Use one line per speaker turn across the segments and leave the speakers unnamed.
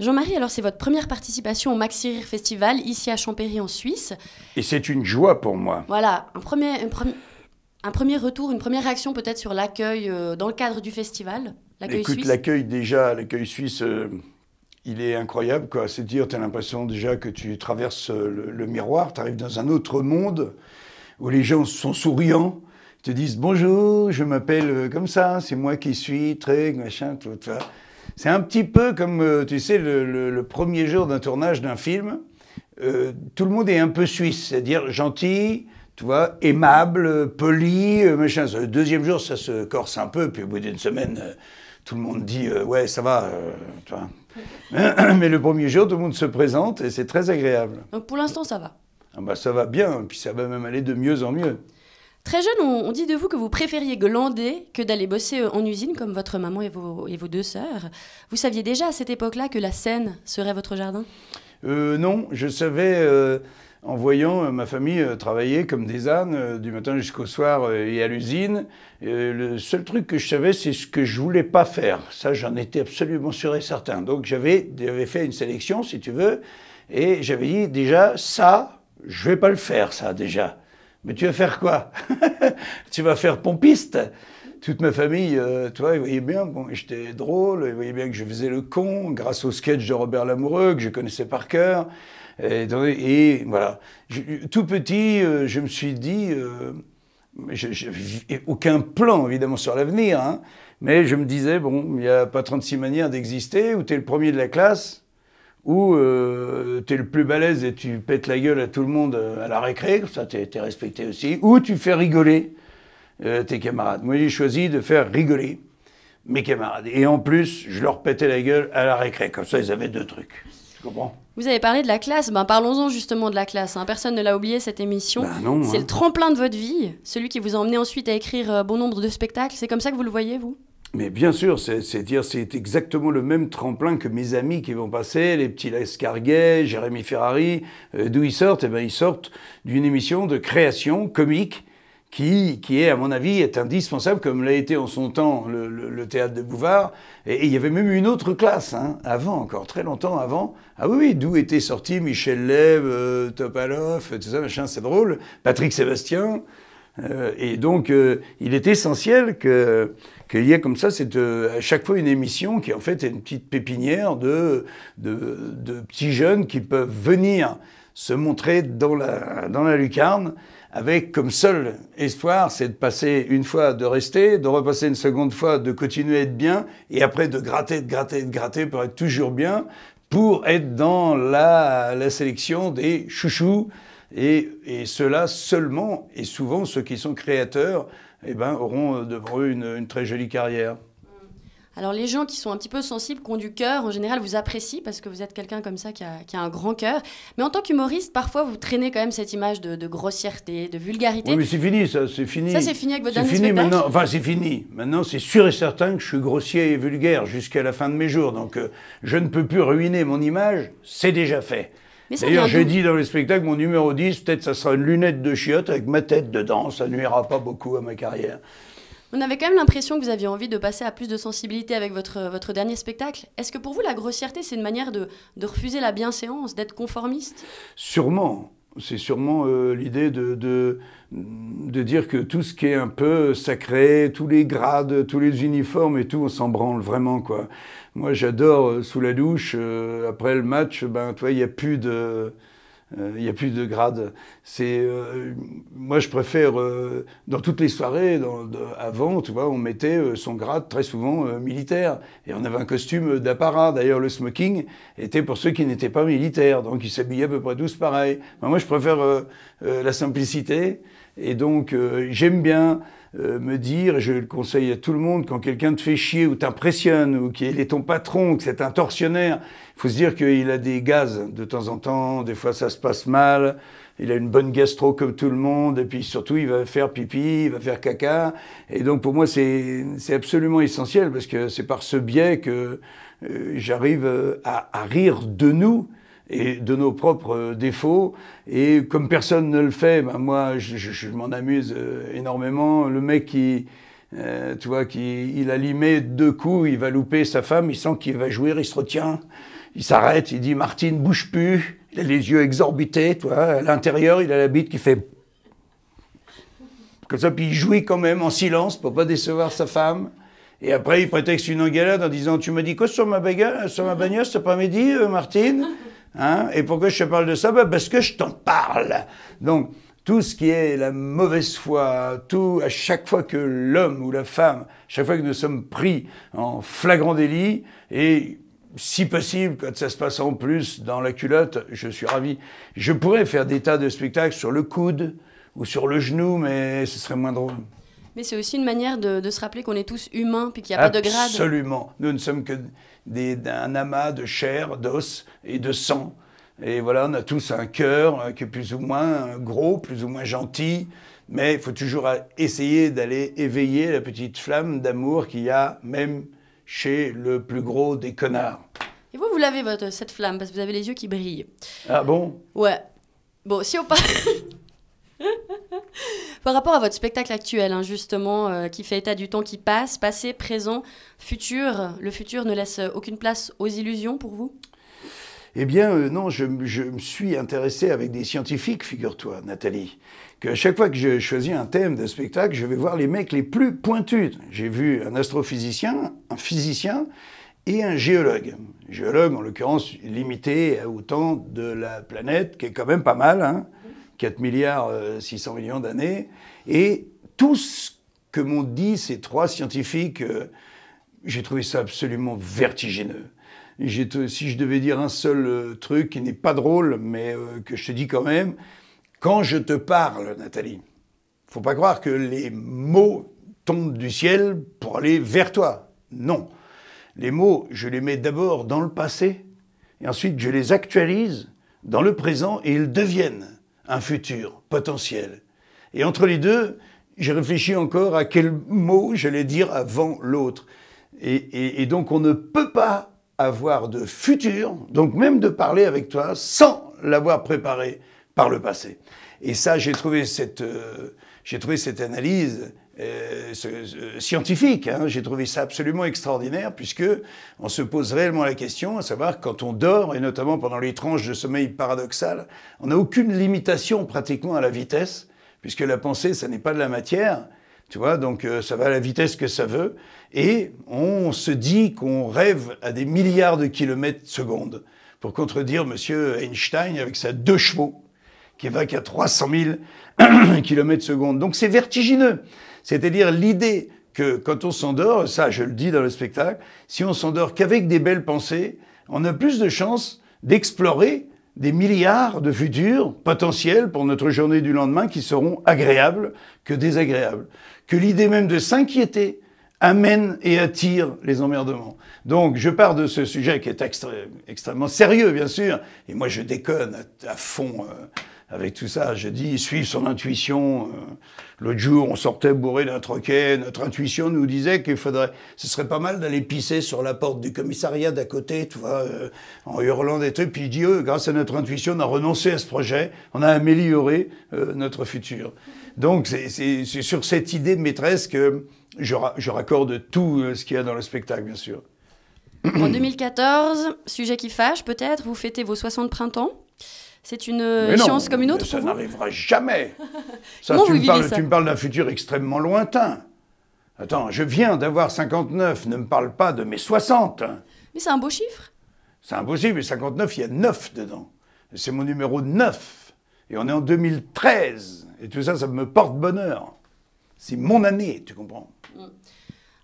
Jean-Marie, alors c'est votre première participation au Maxi Festival ici à Champéry en Suisse.
Et c'est une joie pour moi.
Voilà, un premier, un, un premier retour, une première réaction peut-être sur l'accueil euh, dans le cadre du festival L'accueil Écoute, l'accueil
déjà, l'accueil suisse, euh, il est incroyable. quoi. C'est dire, tu as l'impression déjà que tu traverses euh, le, miroir, tu arrives dans un autre monde où les gens sont souriants te disent bonjour, je m'appelle comme ça, c'est moi qui suis, très, machin, tout ça. C'est un petit peu comme, euh, tu sais, le, premier jour d'un tournage d'un film. Euh, tout le monde est un peu suisse, c'est-à-dire gentil, tu vois, aimable, poli, euh, machin. Le deuxième jour, ça se corse un peu, puis au bout d'une semaine, tout le monde dit ouais, ça va, Mais le premier jour, tout le monde se présente et c'est très agréable.
Donc pour l'instant, ça va.
Ah bah, ça va bien, puis ça va même aller de mieux en mieux.
Très jeune, on, dit de vous que vous préfériez glander que d'aller bosser euh, en usine comme votre maman et vos, et vos deux sœurs. Vous saviez déjà à cette époque-là que la Seine serait votre jardin
euh, Non, je savais euh, en voyant ma famille travailler comme des ânes du matin jusqu'au soir et à l'usine. le seul truc que je savais, c'est ce que je voulais pas faire. Ça, j'en étais absolument sûr et certain. Donc j'avais fait une sélection, si tu veux, et j'avais dit déjà ça, je vais pas le faire, ça déjà. Mais tu vas faire quoi Tu vas faire pompiste toute ma famille, euh, toi, tu vois, ils voyaient bien bon, j'étais drôle, ils voyaient bien que je faisais le con grâce au sketch de Robert Lamoureux que je connaissais par cœur. Et, voilà. tout petit, euh, je me suis dit, euh, je, aucun plan évidemment sur l'avenir, hein. mais je me disais, bon, il n'y a pas 36 manières d'exister, ou tu le premier de la classe, ou euh, t'es tu es le plus balèze et tu pètes la gueule à tout le monde euh, à la récré, comme ça tu es, respecté aussi, ou tu fais rigoler euh, tes camarades. Moi, j'ai choisi de faire rigoler mes camarades. Et en plus, je leur pétais la gueule à la récré, comme ça ils avaient deux trucs. Tu comprends
vous avez parlé de la classe, ben, parlons-en justement de la classe. Hein. Personne ne l'a oublié cette émission. Ben c'est hein. le tremplin de votre vie, celui qui vous a emmené ensuite à écrire bon nombre de spectacles. C'est comme ça que vous le voyez, vous
mais bien sûr, c'est dire c'est exactement le même tremplin que mes amis qui vont passer, les petits Lescarguet, Jérémy Ferrari, euh, d'où ils sortent Eh ben ils sortent d'une émission de création comique qui, qui est, à mon avis, est indispensable, comme l'a été en son temps le, le, théâtre de Bouvard. Et, il y avait même une autre classe, hein, avant, encore très longtemps avant. Ah oui, oui d'où étaient sortis Michel Leeb, euh, Topalov, tout ça, machin, c'est drôle. Patrick Sébastien. Euh, et donc, euh, il est essentiel qu'il y ait comme ça cette, euh, à chaque fois une émission qui en fait est une petite pépinière de, petits jeunes qui peuvent venir se montrer dans la, lucarne avec comme seul espoir c'est de passer une fois, de rester, de repasser une seconde fois, de continuer à être bien, et après de gratter, de gratter, de gratter pour être toujours bien, pour être dans la, la sélection des chouchous et, et ceux seulement, et souvent ceux qui sont créateurs, eh ben, auront euh, devant eux une, très jolie carrière. Mm.
Alors les gens qui sont un petit peu sensibles, qui ont du cœur, en général vous apprécient parce que vous êtes quelqu'un comme ça qui a, qui a, un grand cœur. Mais en tant qu'humoriste, parfois vous traînez quand même cette image de, grossièreté, de vulgarité. Oui, mais c'est
fini ça, c'est fini. Ça c'est fini avec votre dernier fini maintenant. Enfin c'est fini. Maintenant c'est sûr et certain que je suis grossier et vulgaire jusqu'à la fin de mes jours. Donc euh, je ne peux plus ruiner mon image. C'est déjà fait.
D'ailleurs, j'ai dit
dans le spectacle, mon numéro 10, peut-être ça sera une lunette de chiotte avec ma tête dedans, ça nuira pas beaucoup à ma carrière.
On avait quand même l'impression que vous aviez envie de passer à plus de sensibilité avec votre, dernier spectacle. Est-ce que pour vous, la grossièreté, c'est une manière de refuser la bienséance, d'être conformiste
Sûrement c'est sûrement euh, l'idée de, de, dire que tout ce qui est un peu sacré, tous les grades, tous les uniformes et tout, on s'en branle vraiment, quoi. Moi, j'adore, euh, sous la douche, euh, après le match, ben, toi, il n'y a plus de... Euh, il euh, n'y a plus de grade. C'est, euh, moi, je préfère, euh, dans toutes les soirées, dans, avant, tu vois, on mettait son grade très souvent militaire. Et on avait un costume d'apparat. D'ailleurs, le smoking était pour ceux qui n'étaient pas militaires. Donc, ils s'habillaient à peu près tous pareil. moi, je préfère la simplicité. Et donc, euh, j'aime bien euh, me dire, et je le conseille à tout le monde, quand quelqu'un te fait chier ou t'impressionne, ou qu'il est ton patron, que c'est un tortionnaire, il faut se dire qu'il a des gaz de temps en temps, des fois ça se passe mal, il a une bonne gastro comme tout le monde, et puis surtout il va faire pipi, il va faire caca. Et donc pour moi c'est absolument essentiel, parce que c'est par ce biais que euh, j'arrive à, rire de nous, et de nos propres euh, défauts. Et comme personne ne le fait, ben moi, je, m'en amuse euh, énormément. Le mec qui, euh, tu vois, qui, il a limé deux coups, il va louper sa femme, il sent qu'il va jouer il se retient, il s'arrête, il dit Martine, bouge plus. Il a les yeux exorbités, tu vois. À l'intérieur, il a la bite qui fait comme ça, puis il jouit quand même en silence pour pas décevoir sa femme. Et après, il prétexte une engueulade en disant Tu me dis quoi sur ma, baga... sur ma bagnole cet après-midi, Martine Hein? Et pourquoi je te parle de ça bah, Parce que je t'en parle. Donc, tout ce qui est la mauvaise foi, tout, à chaque fois que l'homme ou la femme, chaque fois que nous sommes pris en flagrant délit, et si possible, quand ça se passe en plus dans la culotte, je suis ravi. Je pourrais faire des tas de spectacles sur le coude ou sur le genou, mais ce serait moins drôle.
Mais c'est aussi une manière de, se rappeler qu'on est tous humains, puis qu'il n'y a pas de grade.
Absolument. Nous ne sommes que des, d'un amas de chair, d'os et de sang. Et voilà, on a tous un cœur euh, qui est plus ou moins euh, gros, plus ou moins gentil. Mais il faut toujours essayer d'aller éveiller la petite flamme d'amour qu'il y a même chez le plus gros des connards.
Et vous, vous l'avez, votre, cette flamme, parce que vous avez les yeux qui brillent. Ah bon Ouais. Bon, si on parle... Par rapport à votre spectacle actuel, hein, justement, euh, qui fait état du temps qui passe, passé, présent, futur, le futur ne laisse aucune place aux illusions pour vous
eh bien, euh, non, je, me suis intéressé avec des scientifiques, figure-toi, Nathalie, que chaque fois que je choisis un thème de spectacle, je vais voir les mecs les plus pointus. J'ai vu un astrophysicien, un physicien et un géologue. Géologue, en l'occurrence, limité au temps de la planète, qui est quand même pas mal, hein. 4 milliards 600 euh, millions d'années. Et tout ce que m'ont dit ces trois scientifiques, euh, j'ai trouvé ça absolument vertigineux. Si je devais dire un seul euh, truc qui n'est pas drôle, mais que je te dis quand même, quand je te parle, Nathalie, faut pas croire que les mots tombent du ciel pour aller vers toi. Non. Les mots, je les mets d'abord dans le passé, et ensuite je les actualise dans le présent, et ils deviennent un futur potentiel. Et entre les deux, j'ai réfléchi encore à quel mot j'allais dire avant l'autre. Et, donc on ne peut pas avoir de futur, donc même de parler avec toi, sans l'avoir préparé par le passé. Et ça, j'ai trouvé cette... Euh, j'ai trouvé cette analyse euh, scientifique. Hein. J'ai trouvé ça absolument extraordinaire puisque on se pose réellement la question, à savoir quand on dort et notamment pendant les tranches de sommeil paradoxal, on n'a aucune limitation pratiquement à la vitesse puisque la pensée, ça n'est pas de la matière. Tu vois, donc euh, ça va à la vitesse que ça veut, et on se dit qu'on rêve à des milliards de kilomètres secondes pour contredire Monsieur Einstein avec sa deux chevaux qui va qu'à 300 000 km secondes. Donc c'est vertigineux. C'est-à-dire l'idée que quand on s'endort, ça je le dis dans le spectacle, si on s'endort qu'avec des belles pensées, on a plus de chances d'explorer des milliards de futurs potentiels pour notre journée du lendemain qui seront agréables que désagréables. Que l'idée même de s'inquiéter amène et attire les emmerdements. Donc je pars de ce sujet qui est extrêmement sérieux, bien sûr, et moi je déconne à, fond. Euh, avec tout ça, je dis, suivre son intuition. Euh, l'autre jour, on sortait bourré d'un troquet. Notre intuition nous disait qu'il faudrait, ce serait pas mal d'aller pisser sur la porte du commissariat d'à côté, tu vois, euh, en hurlant des trucs. Puis Dieu, grâce à notre intuition, on a renoncé à ce projet, on a amélioré euh, notre futur. Donc, c'est sur cette idée de maîtresse que je, je raccorde tout ce qu'il y a dans le spectacle, bien sûr.
En 2014, sujet qui fâche peut-être, vous fêtez vos 60 printemps. C'est une euh, chance comme une autre. Mais ça
n'arrivera jamais.
ça, tu, me parles, tu me
parles d'un futur extrêmement lointain. Attends, je viens d'avoir 59, ne me parle pas de mes 60.
Mais c'est un beau chiffre.
C'est impossible. 59, il y a 9 dedans. C'est mon numéro 9. Et on est en 2013. Et tout ça, ça me porte bonheur. C'est mon année, tu comprends
mm.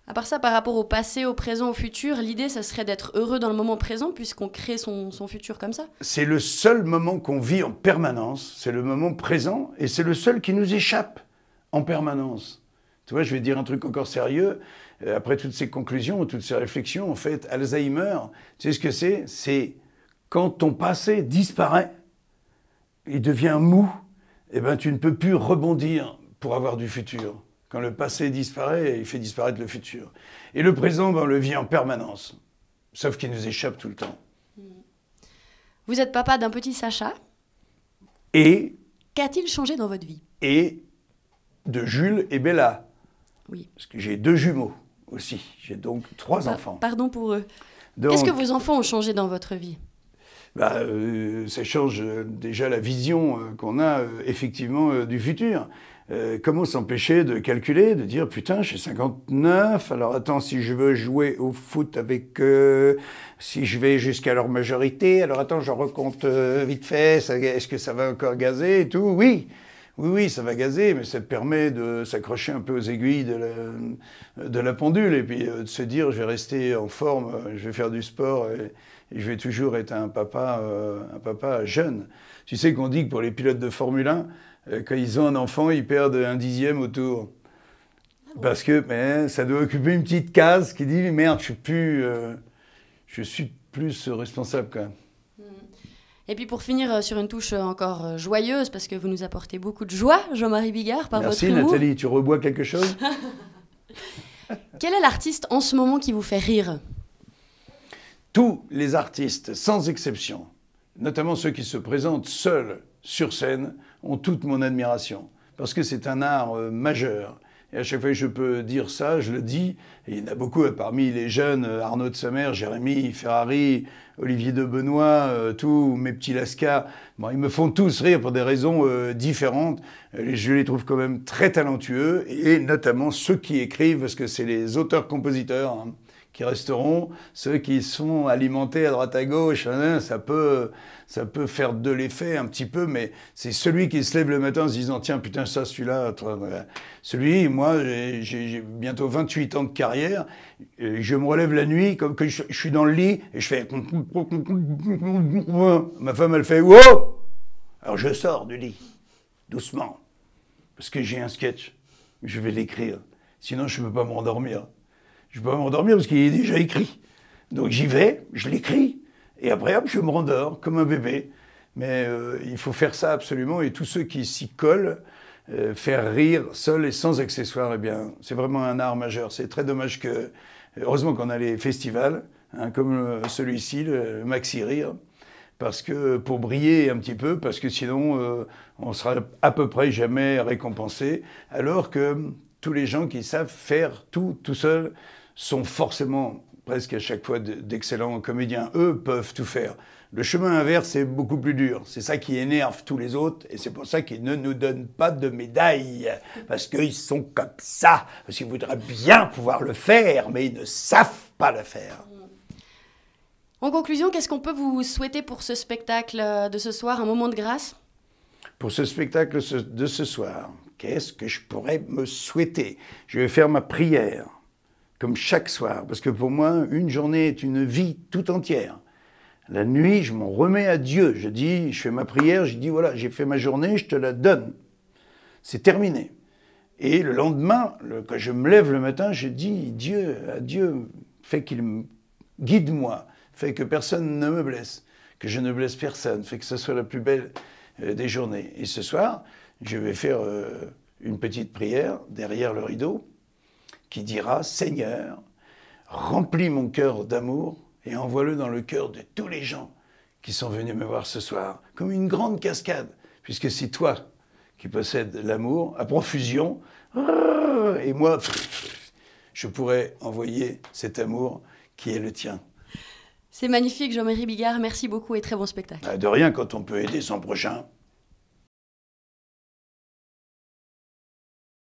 À part ça, par rapport au passé, au présent, au futur, l'idée, ça serait d'être heureux dans le moment présent puisqu'on crée son, futur comme ça.
C'est le seul moment qu'on vit en permanence, c'est le moment présent et c'est le seul qui nous échappe en permanence. Tu vois, je vais dire un truc encore sérieux. Euh, après toutes ces conclusions, toutes ces réflexions, en fait, Alzheimer, tu sais ce que c'est C'est quand ton passé disparaît, il devient mou, et eh ben tu ne peux plus rebondir pour avoir du futur. Quand le passé disparaît, il fait disparaître le futur. Et le présent, ben, on le vit en permanence, sauf qu'il nous échappe tout le temps.
Mmh. Vous êtes papa d'un petit Sacha. Et Qu'a-t-il changé dans votre vie
Et de Jules et Bella. Oui. Parce que j'ai deux jumeaux aussi. J'ai donc trois enfants.
Pardon pour eux.
Qu'est-ce que vos enfants
ont changé dans votre vie
bah, euh, Ça change euh, déjà la vision euh, qu'on a effectivement du futur. Euh, comment s'empêcher de calculer, de dire putain, j'ai 59, alors attends, si je veux jouer au foot avec eux, si je vais jusqu'à leur majorité, alors attends, je recompte euh, vite fait, est-ce que ça va encore gazer et tout Oui oui, oui, ça va gazer, mais ça permet de s'accrocher un peu aux aiguilles de la, pendule et puis euh, de se dire je vais rester en forme, je vais faire du sport et, et je vais toujours être un papa, un papa jeune. Tu sais qu'on dit que pour les pilotes de Formule 1, euh, quand ils ont un enfant, ils perdent un dixième autour. Ah parce que ben, ça doit occuper une petite case qui dit merde, je suis plus, euh, je suis plus responsable quand
hmm. Et puis pour finir euh, sur une touche encore joyeuse, parce que vous nous apportez beaucoup de joie, Jean-Marie Bigard, par Merci, votre Merci Nathalie,
tu rebois quelque chose
Quel est l'artiste en ce moment qui vous fait rire
Tous les artistes, sans exception, notamment ceux qui se présentent seuls sur scène, ont toute mon admiration, parce que c'est un art euh, majeur. Et à chaque fois que je peux dire ça, je le dis. il y en a beaucoup euh, parmi les jeunes, euh, Arnaud de Sommer, Jérémy, Ferrari, Olivier de Benoît, tous mes petits Lasca. Bon, ils me font tous rire pour des raisons différentes différentes. Je les trouve quand même très talentueux, et notamment ceux qui écrivent, parce que c'est les auteurs-compositeurs. Hein qui resteront, ceux qui sont alimentés à droite à gauche, ça peut, ça peut faire de l'effet un petit peu, mais c'est celui qui se lève le matin en se disant tiens putain ça celui-là, celui, moi j'ai bientôt 28 ans de carrière, je me relève la nuit comme que je, suis dans le lit et je fais ma femme elle fait wow alors je sors du lit doucement parce que j'ai un sketch, je vais l'écrire, sinon je ne peux pas m'endormir. Je peux pas m'endormir parce qu'il est déjà écrit. Donc j'y vais, je l'écris, et après, hop, je me rendors comme un bébé. Mais euh, il faut faire ça absolument, et tous ceux qui s'y collent, euh, faire rire seul et sans accessoires, eh bien, c'est vraiment un art majeur. C'est très dommage que, euh, heureusement qu'on a les festivals, hein, comme celui-ci, le Maxi Rire, parce que pour briller un petit peu, parce que sinon on sera à peu près jamais récompensé, alors que tous les gens qui savent faire tout tout seul, sont forcément presque à chaque fois d'excellents comédiens. Eux peuvent tout faire. Le chemin inverse est beaucoup plus dur. C'est ça qui énerve tous les autres et c'est pour ça qu'ils ne nous donnent pas de médailles. Parce qu'ils sont comme ça. Parce qu'ils voudraient bien pouvoir le faire, mais ils ne savent pas le faire. Mmh.
En conclusion, qu'est-ce qu'on peut vous souhaiter pour ce spectacle de ce soir, un moment de grâce
Pour ce spectacle de ce soir, qu'est-ce que je pourrais me souhaiter Je vais faire ma prière comme chaque soir, parce que pour moi, une journée est une vie tout entière. La nuit, je m'en remets à Dieu. Je dis, je fais ma prière, je dis, voilà, j'ai fait ma journée, je te la donne. C'est terminé. Et le lendemain, quand je me lève le matin, je dis, Dieu, à Dieu, fais qu'il guide moi, fais que personne ne me blesse, que je ne blesse personne, fais que ce soit la plus belle euh, des journées. Et ce soir, je vais faire euh, une petite prière derrière le rideau qui dira Seigneur, remplis mon cœur d'amour et envoie-le dans le cœur de tous les gens qui sont venus me voir ce soir, comme une grande cascade, puisque c'est toi qui possèdes l'amour à profusion, et moi, je pourrais envoyer cet amour qui est le tien.
C'est magnifique, Jean-Marie Bigard, merci beaucoup et très bon spectacle. Ah, de
rien quand on peut aider son prochain.